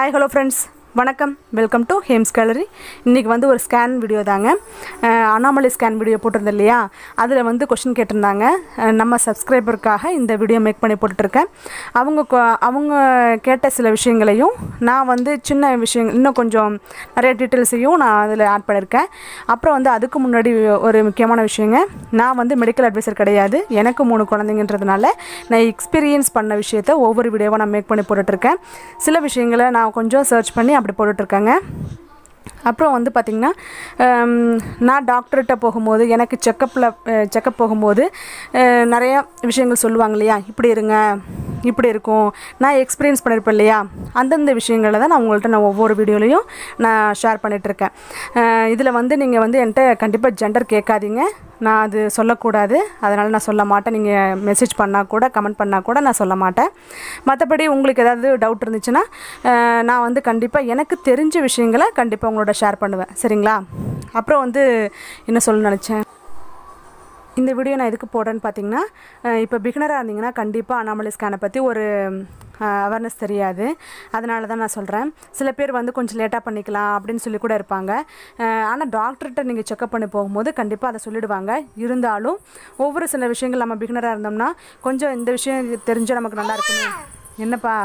Hi, hello friends. வணக்கம் welcome to Hem's gallery இன்றைக்கி வந்து ஒரு ஸ்கேன் வீடியோ தாங்க அனாமலி ஸ்கேன் வீடியோ போட்டிருந்தேன் இல்லையா அதில் வந்து கொஷின் கேட்டிருந்தாங்க நம்ம சப்ஸ்கிரைபருக்காக இந்த வீடியோ மேக் பண்ணி போட்டுட்ருக்கேன் அவங்க அவங்க கேட்ட சில விஷயங்களையும் நான் வந்து சின்ன விஷயங்கள் இன்னும் கொஞ்சம் நிறைய டீட்டெயில்ஸையும் நான் அதில் ஆட் பண்ணியிருக்கேன் அப்புறம் வந்து அதுக்கு முன்னாடி ஒரு முக்கியமான விஷயங்க நான் வந்து மெடிக்கல் அட்வைசர் கிடையாது எனக்கு மூணு குழந்தைங்கன்றதுனால நான் எக்ஸ்பீரியன்ஸ் பண்ண விஷயத்த ஒவ்வொரு வீடியோவாக நான் மேக் பண்ணி போட்டுட்ருக்கேன் சில விஷயங்களை நான் கொஞ்சம் சர்ச் பண்ணி அப்படி போட்டுட்ருக்காங்க அப்புறம் வந்து பார்த்திங்கன்னா நான் டாக்டர்கிட்ட போகும்போது எனக்கு செக்கப்பில் செக்கப் போகும்போது நிறையா விஷயங்கள் சொல்லுவாங்க இல்லையா இப்படி இருங்க இப்படி இருக்கும் நான் எக்ஸ்பீரியன்ஸ் பண்ணியிருப்பேன் இல்லையா அந்தந்த விஷயங்களை தான் நான் உங்கள்கிட்ட நான் ஒவ்வொரு வீடியோலையும் நான் ஷேர் பண்ணிகிட்ருக்கேன் இதில் வந்து நீங்கள் வந்து என்கிட்ட கண்டிப்பாக ஜெண்டர் கேட்காதீங்க நான் அது சொல்லக்கூடாது அதனால் நான் சொல்ல மாட்டேன் நீங்கள் மெசேஜ் பண்ணால் கூட கமெண்ட் பண்ணால் கூட நான் சொல்ல மாட்டேன் மற்றபடி உங்களுக்கு ஏதாவது டவுட் இருந்துச்சுன்னா நான் வந்து கண்டிப்பாக எனக்கு தெரிஞ்ச விஷயங்களை கண்டிப்பாக உங்களோட ஷேர் பண்ணுவேன் சரிங்களா அப்புறம் வந்து என்ன சொல்ல நினச்சேன் இந்த வீடியோ நான் எதுக்கு போடுறேன்னு பார்த்தீங்கன்னா இப்போ பிகினராக இருந்தீங்கன்னா கண்டிப்பாக அனாமலி ஸ்கேனை பற்றி ஒரு அவேர்னஸ் தெரியாது அதனால தான் நான் சொல்கிறேன் சில பேர் வந்து கொஞ்சம் லேட்டாக பண்ணிக்கலாம் அப்படின்னு சொல்லி கூட இருப்பாங்க ஆனால் டாக்டர்கிட்ட நீங்கள் செக்அப் பண்ணி போகும்போது கண்டிப்பாக அதை சொல்லிவிடுவாங்க இருந்தாலும் ஒவ்வொரு சில விஷயங்கள் நம்ம பிகினராக இருந்தோம்னா கொஞ்சம் இந்த விஷயம் தெரிஞ்சால் நமக்கு நல்லா இருக்குமே என்னப்பா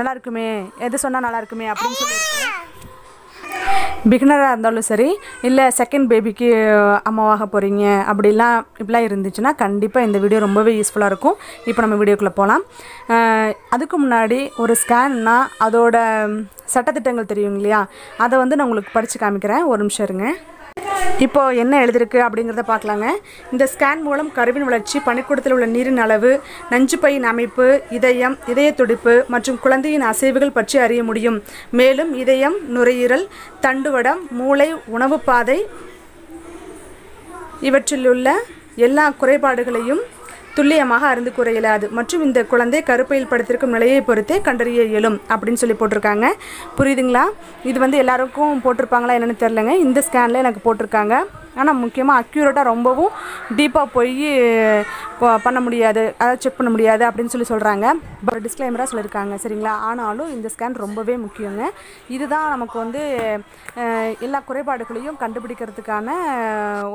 நல்லா இருக்குமே எது சொன்னால் நல்லா இருக்குமே அப்படின்னு சொல்லி பிகினராக இருந்தாலும் சரி இல்லை செகண்ட் பேபிக்கு அம்மாவாக போகிறீங்க அப்படிலாம் இப்படிலாம் இருந்துச்சுன்னா கண்டிப்பாக இந்த வீடியோ ரொம்பவே யூஸ்ஃபுல்லாக இருக்கும் இப்போ நம்ம வீடியோக்குள்ளே போகலாம் அதுக்கு முன்னாடி ஒரு ஸ்கேன்னா அதோட சட்டத்திட்டங்கள் தெரியும் இல்லையா அதை வந்து நான் உங்களுக்கு படித்து காமிக்கிறேன் ஒரு நிமிஷம் இருங்க இப்போது என்ன எழுதியிருக்கு அப்படிங்கிறத பார்க்கலாங்க இந்த ஸ்கேன் மூலம் கருவின் வளர்ச்சி பனிக்கூடத்தில் உள்ள நீரின் அளவு நஞ்சு பையின் அமைப்பு இதயம் இதய துடிப்பு மற்றும் குழந்தையின் அசைவுகள் பற்றி அறிய முடியும் மேலும் இதயம் நுரையீரல் தண்டுவடம் மூளை உணவு பாதை இவற்றிலுள்ள எல்லா குறைபாடுகளையும் துல்லியமாக அறிந்து கூற இயலாது மற்றும் இந்த குழந்தை கருப்பையில் படுத்திருக்கும் நிலையை பொறுத்தே கண்டறிய இயலும் அப்படின்னு சொல்லி போட்டிருக்காங்க புரியுதுங்களா இது வந்து எல்லாருக்கும் போட்டிருப்பாங்களா என்னென்னு தெரிலங்க இந்த ஸ்கேனில் எனக்கு போட்டிருக்காங்க ஆனால் முக்கியமாக அக்யூரேட்டாக ரொம்பவும் டீப்பாக போய் பண்ண முடியாது அதை செக் பண்ண முடியாது அப்படின்னு சொல்லி சொல்கிறாங்க பட் டிஸ்க்ளைமராக சொல்லியிருக்காங்க சரிங்களா ஆனாலும் இந்த ஸ்கேன் ரொம்பவே முக்கியங்க இதுதான் நமக்கு வந்து எல்லா குறைபாடுகளையும் கண்டுபிடிக்கிறதுக்கான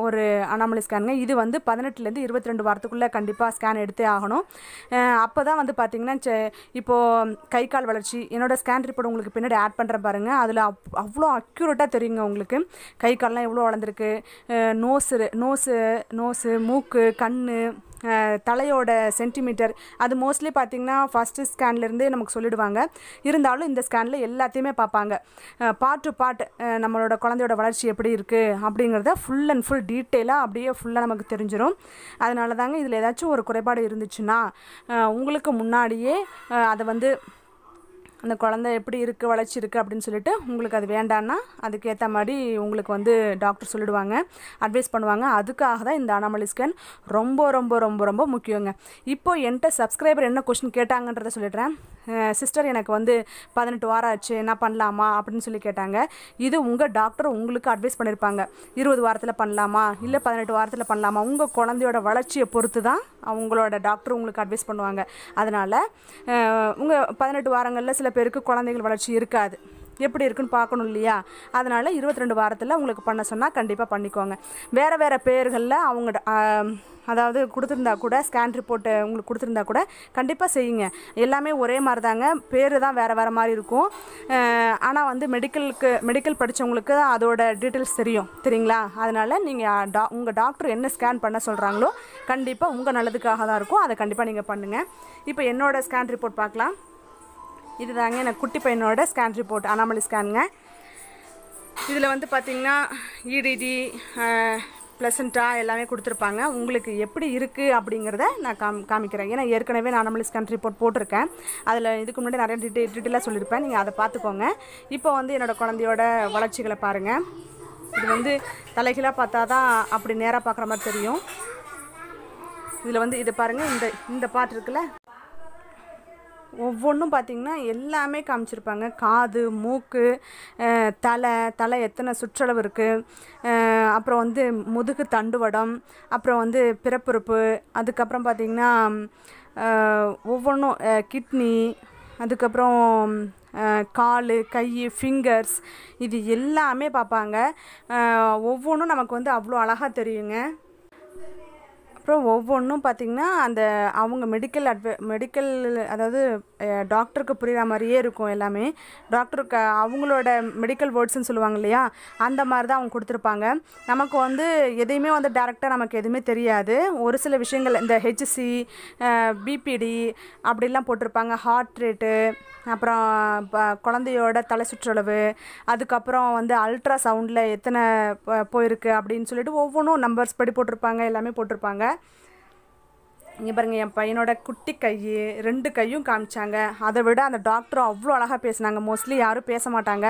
ஒரு அனாமலி ஸ்கேனுங்க இது வந்து பதினெட்டுலேருந்து இருபத்தி ரெண்டு வாரத்துக்குள்ளே கண்டிப்பாக ஸ்கேன் எடுத்தே ஆகணும் அப்போ தான் வந்து பார்த்திங்கன்னா இப்போது கை கால் வளர்ச்சி என்னோடய ஸ்கேன் ரிப்போர்ட் உங்களுக்கு பின்னாடி ஆட் பண்ணுறேன் பாருங்கள் அதில் அவ்வளோ அக்யூரேட்டாக தெரியுங்க உங்களுக்கு கை கால்லாம் எவ்வளோ வளர்ந்துருக்கு நோஸு நோஸு நோஸு மூக்கு கண் தலையோட சென்டிமீட்டர் அது மோஸ்ட்லி பார்த்திங்கன்னா ஃபஸ்ட்டு ஸ்கேன்லேருந்தே நமக்கு சொல்லிடுவாங்க இருந்தாலும் இந்த ஸ்கேனில் எல்லாத்தையுமே பார்ப்பாங்க பார்ட் டு பார்ட் நம்மளோட குழந்தையோட வளர்ச்சி எப்படி இருக்குது அப்படிங்கிறத ஃபுல் அண்ட் ஃபுல் டீட்டெயிலாக அப்படியே ஃபுல்லாக நமக்கு தெரிஞ்சிடும் அதனால தாங்க இதில் ஏதாச்சும் ஒரு குறைபாடு இருந்துச்சுன்னா உங்களுக்கு முன்னாடியே அதை வந்து அந்த குழந்த எப்படி இருக்குது வளர்ச்சி இருக்குது அப்படின்னு சொல்லிட்டு உங்களுக்கு அது வேண்டான்னா அதுக்கேற்ற மாதிரி உங்களுக்கு வந்து டாக்டர் சொல்லிடுவாங்க அட்வைஸ் பண்ணுவாங்க அதுக்காக தான் இந்த அனாமலி ஸ்கேன் ரொம்ப ரொம்ப ரொம்ப ரொம்ப முக்கியங்க இப்போ என்கிட்ட சப்ஸ்கிரைபர் என்ன கொஷின் கேட்டாங்கன்றத சொல்லிடுறேன் சிஸ்டர் எனக்கு வந்து பதினெட்டு வாரம் ஆச்சு என்ன பண்ணலாமா அப்படின்னு சொல்லி கேட்டாங்க இது உங்கள் டாக்டர் உங்களுக்கு அட்வைஸ் பண்ணியிருப்பாங்க இருபது வாரத்தில் பண்ணலாமா இல்லை பதினெட்டு வாரத்தில் பண்ணலாமா உங்கள் குழந்தையோட வளர்ச்சியை பொறுத்து தான் அவங்களோட டாக்டர் உங்களுக்கு அட்வைஸ் பண்ணுவாங்க அதனால் உங்கள் பதினெட்டு வாரங்களில் சில பேருக்கு குழந்தைகள் வளர்ச்சி இருக்காது எப்படி இருக்குன்னு பார்க்கணும் இல்லையா அதனால் இருபத்தி ரெண்டு வாரத்தில் உங்களுக்கு பண்ண சொன்னால் கண்டிப்பாக பண்ணிக்கோங்க வேறு வேறு பேர்களில் அவங்க அதாவது கொடுத்துருந்தா கூட ஸ்கேன் ரிப்போர்ட்டு உங்களுக்கு கொடுத்துருந்தா கூட கண்டிப்பாக செய்யுங்க எல்லாமே ஒரே மாதிரி தாங்க பேர் தான் வேறு வேறு மாதிரி இருக்கும் ஆனால் வந்து மெடிக்கலுக்கு மெடிக்கல் படித்தவங்களுக்கு தான் அதோட டீட்டெயில்ஸ் தெரியும் சரிங்களா அதனால் நீங்கள் டா உங்கள் டாக்டர் என்ன ஸ்கேன் பண்ண சொல்கிறாங்களோ கண்டிப்பாக உங்கள் நல்லதுக்காக தான் இருக்கும் அதை கண்டிப்பாக நீங்கள் பண்ணுங்கள் இப்போ என்னோடய ஸ்கேன் ரிப்போர்ட் பார்க்கலாம் இது தாங்க எனக்கு குட்டி பையனோட ஸ்கேன் ரிப்போர்ட் அனாமலி ஸ்கேனுங்க இதில் வந்து பார்த்திங்கன்னா இடிடி e ப்ளசண்ட்டாக எல்லாமே கொடுத்துருப்பாங்க உங்களுக்கு எப்படி இருக்குது அப்படிங்கிறத நான் காம் காமிக்கிறேன் ஏன்னா ஏற்கனவே நான் அனமலி ஸ்கேன் ரிப்போர்ட் போட்டிருக்கேன் அதில் இதுக்கு முன்னாடி நிறைய டீட்டெயில் டீட்டெயிலாக சொல்லியிருப்பேன் நீங்கள் அதை பார்த்துக்கோங்க இப்போ வந்து என்னோடய குழந்தையோட வளர்ச்சிகளை பாருங்கள் இது வந்து தலைகீழாக பார்த்தா தான் அப்படி நேராக பார்க்குற மாதிரி தெரியும் இதில் வந்து இதை பாருங்கள் இந்த இந்த பாட்டு இருக்குல்ல ஒவ்வொன்றும் பார்த்திங்கன்னா எல்லாமே காமிச்சிருப்பாங்க காது மூக்கு தலை தலை எத்தனை சுற்றளவு இருக்குது அப்புறம் வந்து முதுகு தண்டுவடம் அப்புறம் வந்து பிறப்புறுப்பு அதுக்கப்புறம் பார்த்திங்கன்னா ஒவ்வொன்றும் கிட்னி அதுக்கப்புறம் கால் கை ஃபிங்கர்ஸ் இது எல்லாமே பார்ப்பாங்க ஒவ்வொன்றும் நமக்கு வந்து அவ்வளோ அழகாக தெரியுங்க அப்புறம் ஒவ்வொன்றும் பார்த்திங்கன்னா அந்த அவங்க மெடிக்கல் அட்வ மெடிக்கல் அதாவது டாக்டருக்கு புரிகிற மாதிரியே இருக்கும் எல்லாமே டாக்டருக்கு அவங்களோட மெடிக்கல் வேர்ட்ஸ்னு சொல்லுவாங்க இல்லையா அந்த மாதிரி தான் அவங்க கொடுத்துருப்பாங்க நமக்கு வந்து எதையுமே வந்து டேரெக்டாக நமக்கு எதுவுமே தெரியாது ஒரு சில விஷயங்கள் இந்த ஹெச்சி பிபிடி அப்படிலாம் போட்டிருப்பாங்க ஹார்ட் ரேட்டு அப்புறம் குழந்தையோட தலை சுற்றளவு அதுக்கப்புறம் வந்து அல்ட்ரா சவுண்டில் எத்தனை போயிருக்கு அப்படின்னு சொல்லிட்டு ஒவ்வொன்றும் நம்பர்ஸ் படி போட்டிருப்பாங்க எல்லாமே போட்டிருப்பாங்க இங்கே பாருங்கள் என் பையனோட குட்டி கை ரெண்டு கையும் காமிச்சாங்க அதை விட அந்த டாக்டரும் அவ்வளோ அழகாக பேசினாங்க மோஸ்ட்லி யாரும் பேச மாட்டாங்க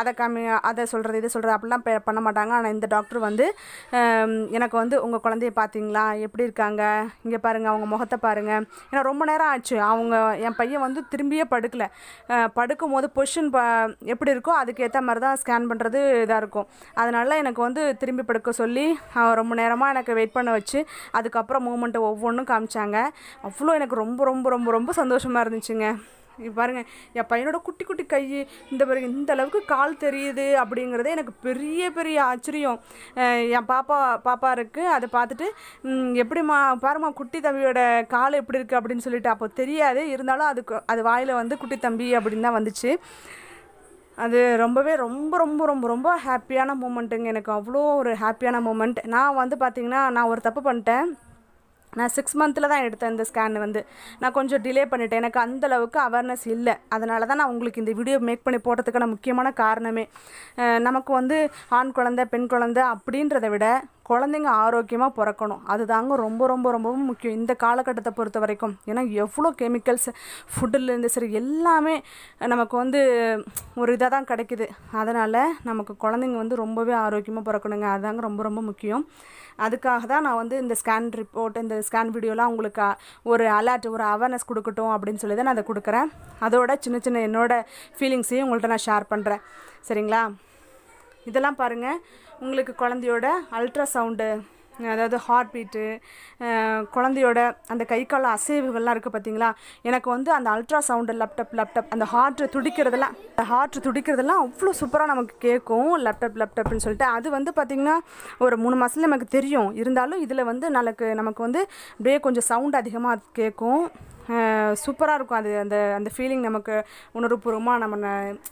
அதை காமி அதை சொல்கிறது இதை சொல்கிறது அப்படிலாம் பே பண்ண மாட்டாங்க ஆனால் இந்த டாக்டர் வந்து எனக்கு வந்து உங்கள் குழந்தைய பார்த்தீங்களா எப்படி இருக்காங்க இங்கே பாருங்கள் அவங்க முகத்தை பாருங்கள் ஏன்னா ரொம்ப நேரம் ஆச்சு அவங்க என் பையன் வந்து திரும்பியே படுக்கலை படுக்கும் போது பொஷன் ப எப்படி இருக்கோ அதுக்கேற்ற மாதிரி தான் ஸ்கேன் பண்ணுறது இதாக இருக்கும் அதனால் எனக்கு வந்து திரும்பி படுக்க சொல்லி ரொம்ப நேரமாக எனக்கு வெயிட் பண்ண வச்சு அதுக்கப்புறம் மூமெண்ட்டு ஒவ்வொன்றும் காமிச்சு ஆரம்பித்தாங்க அவ்வளோ எனக்கு ரொம்ப ரொம்ப ரொம்ப ரொம்ப சந்தோஷமாக இருந்துச்சுங்க பாருங்கள் என் பையனோட குட்டி குட்டி கை இந்த பிறகு இந்த அளவுக்கு கால் தெரியுது அப்படிங்கிறதே எனக்கு பெரிய பெரிய ஆச்சரியம் என் பாப்பா பாப்பா இருக்குது அதை பார்த்துட்டு எப்படிம்மா பாருமா குட்டி தம்பியோட கால் எப்படி இருக்குது அப்படின்னு சொல்லிட்டு அப்போ தெரியாது இருந்தாலும் அதுக்கு அது வாயில் வந்து குட்டி தம்பி அப்படின்னு தான் வந்துச்சு அது ரொம்பவே ரொம்ப ரொம்ப ரொம்ப ரொம்ப ஹாப்பியான மூமெண்ட்டுங்க எனக்கு அவ்வளோ ஒரு ஹாப்பியான மூமெண்ட் நான் வந்து பார்த்திங்கன்னா நான் ஒரு தப்பு பண்ணிட்டேன் நான் சிக்ஸ் மந்தில் தான் எடுத்தேன் இந்த ஸ்கேன் வந்து நான் கொஞ்சம் டிலே பண்ணிட்டேன் எனக்கு அந்தளவுக்கு அவேர்னஸ் இல்லை அதனால தான் நான் உங்களுக்கு இந்த வீடியோ மேக் பண்ணி போடுறதுக்கான முக்கியமான காரணமே நமக்கு வந்து ஆண் குழந்தை பெண் குழந்தை அப்படின்றத விட குழந்தைங்க ஆரோக்கியமாக பிறக்கணும் அதுதாங்க ரொம்ப ரொம்ப ரொம்பவும் முக்கியம் இந்த காலகட்டத்தை பொறுத்த வரைக்கும் ஏன்னா எவ்வளோ கெமிக்கல்ஸ் ஃபுட்டுலேருந்து சரி எல்லாமே நமக்கு வந்து ஒரு இதாக தான் கிடைக்கிது அதனால் நமக்கு குழந்தைங்க வந்து ரொம்பவே ஆரோக்கியமாக பிறக்கணுங்க அதுதாங்க ரொம்ப ரொம்ப முக்கியம் அதுக்காக தான் நான் வந்து இந்த ஸ்கேன் ரிப்போர்ட் இந்த ஸ்கேன் வீடியோலாம் உங்களுக்கு ஒரு அலர்ட் ஒரு அவேர்னஸ் கொடுக்கட்டும் அப்படின்னு சொல்லி தான் நான் அதை கொடுக்குறேன் அதோட சின்ன சின்ன என்னோடய ஃபீலிங்ஸையும் உங்கள்கிட்ட நான் ஷேர் பண்ணுறேன் சரிங்களா இதெல்லாம் பாருங்கள் உங்களுக்கு குழந்தையோட அல்ட்ரா சவுண்டு அதாவது ஹார்ட் பீட்டு குழந்தையோட அந்த கை கால அசைவுகள்லாம் இருக்குது பார்த்தீங்களா எனக்கு வந்து அந்த அல்ட்ரா சவுண்டு லேப்டாப் லேப்டாப் அந்த ஹார்ட் துடிக்கிறதெல்லாம் அந்த ஹார்ட் துடிக்கிறதெல்லாம் அவ்வளோ சூப்பராக நமக்கு கேட்கும் லேப்டாப் லேப்டாப்னு சொல்லிட்டு அது வந்து பார்த்திங்கன்னா ஒரு மூணு மாதத்துல நமக்கு தெரியும் இருந்தாலும் இதில் வந்து நமக்கு நமக்கு வந்து அப்படியே கொஞ்சம் சவுண்ட் அதிகமாக கேட்கும் சூப்பராக இருக்கும் அது அந்த அந்த ஃபீலிங் நமக்கு உணர்வுபூர்வமாக நம்ம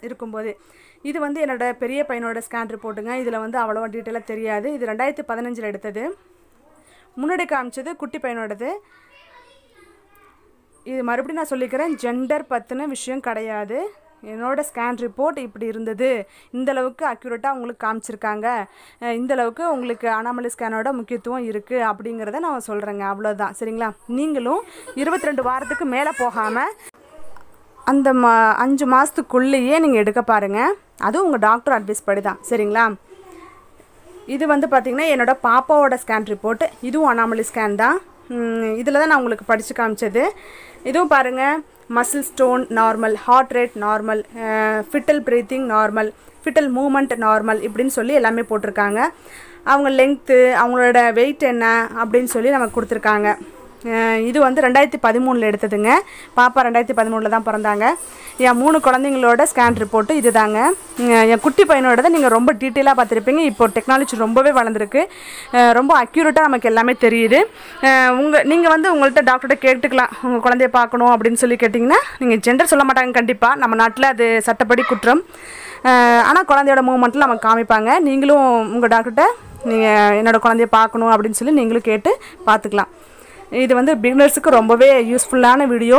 இருக்கும்போது இது வந்து என்னோடய பெரிய பையனோட ஸ்கேன் ரிப்போர்ட்டுங்க இதில் வந்து அவ்வளோவா டீட்டெயிலாக தெரியாது இது ரெண்டாயிரத்தி பதினஞ்சில் எடுத்தது முன்னாடி காமிச்சது குட்டி பையனோடது இது மறுபடியும் நான் சொல்லிக்கிறேன் ஜெண்டர் பற்றின விஷயம் கிடையாது என்னோட ஸ்கேன் ரிப்போர்ட் இப்படி இருந்தது இந்தளவுக்கு அக்யூரேட்டாக உங்களுக்கு காமிச்சிருக்காங்க இந்தளவுக்கு உங்களுக்கு அனாமலி ஸ்கேனோட முக்கியத்துவம் இருக்குது அப்படிங்கிறத நான் சொல்கிறேங்க அவ்வளோதான் சரிங்களா நீங்களும் இருபத்தி ரெண்டு வாரத்துக்கு மேலே போகாமல் அந்த மா அஞ்சு மாதத்துக்குள்ளேயே நீங்கள் எடுக்க பாருங்கள் அதுவும் உங்கள் டாக்டர் அட்வைஸ் படி தான் சரிங்களா இது வந்து பார்த்திங்கன்னா என்னோடய பாப்பாவோட ஸ்கேன் ரிப்போர்ட்டு இதுவும் அனாமலி ஸ்கேன் தான் இதில் தான் நான் உங்களுக்கு படித்து காமிச்சது இதுவும் பாருங்கள் muscle tone normal heart rate normal fetal breathing normal fetal movement normal இப்படின்னு சொல்லி எல்லாமே போட்டிருக்காங்க அவங்க லென்த்து அவங்களோட வெயிட் என்ன அப்படின்னு சொல்லி நமக்கு கொடுத்துருக்காங்க இது வந்து ரெண்டாயிரத்தி பதிமூணில் எடுத்ததுங்க பாப்பா ரெண்டாயிரத்தி பதிமூணில் தான் பிறந்தாங்க என் மூணு குழந்தைங்களோட ஸ்கேன் ரிப்போர்ட்டு இது தாங்க என் குட்டி பையனோட தான் நீங்கள் ரொம்ப டீட்டெயிலாக பார்த்துருப்பீங்க இப்போது டெக்னாலஜி ரொம்பவே வளர்ந்துருக்கு ரொம்ப அக்யூரேட்டாக நமக்கு எல்லாமே தெரியுது உங்கள் நீங்கள் வந்து உங்கள்கிட்ட டாக்டர்கிட்ட கேட்டுக்கலாம் உங்கள் குழந்தைய பார்க்கணும் அப்படின்னு சொல்லி கேட்டிங்கன்னா நீங்கள் ஜெண்டர் சொல்ல மாட்டாங்க கண்டிப்பாக நம்ம நாட்டில் அது சட்டப்படி குற்றம் ஆனால் குழந்தையோட மூமெண்ட்டில் நமக்கு காமிப்பாங்க நீங்களும் உங்கள் டாக்டர்கிட்ட நீங்கள் என்னோடய குழந்தைய பார்க்கணும் அப்படின்னு சொல்லி நீங்களும் கேட்டு பார்த்துக்கலாம் இது வந்து பிகினர்ஸுக்கு ரொம்பவே யூஸ்ஃபுல்லான வீடியோ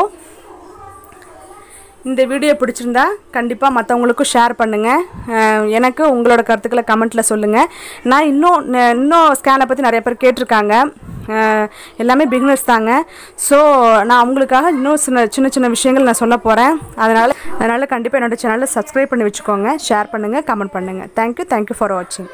இந்த வீடியோ பிடிச்சிருந்தா கண்டிப்பாக மற்றவங்களுக்கும் ஷேர் பண்ணுங்கள் எனக்கு உங்களோட கருத்துக்களை கமெண்ட்டில் சொல்லுங்கள் நான் இன்னும் இன்னும் ஸ்கேனை பற்றி நிறைய பேர் கேட்டிருக்காங்க எல்லாமே பிகினர்ஸ் தாங்க ஸோ நான் அவங்களுக்காக இன்னும் சின்ன சின்ன சின்ன விஷயங்கள் நான் சொல்ல போகிறேன் அதனால் அதனால் கண்டிப்பாக என்னோடய சேனலில் சப்ஸ்கிரைப் பண்ணி வச்சுக்கோங்க ஷேர் பண்ணுங்கள் கமெண்ட் பண்ணுங்கள் தேங்க்யூ தேங்க்யூ ஃபார் வாட்சிங்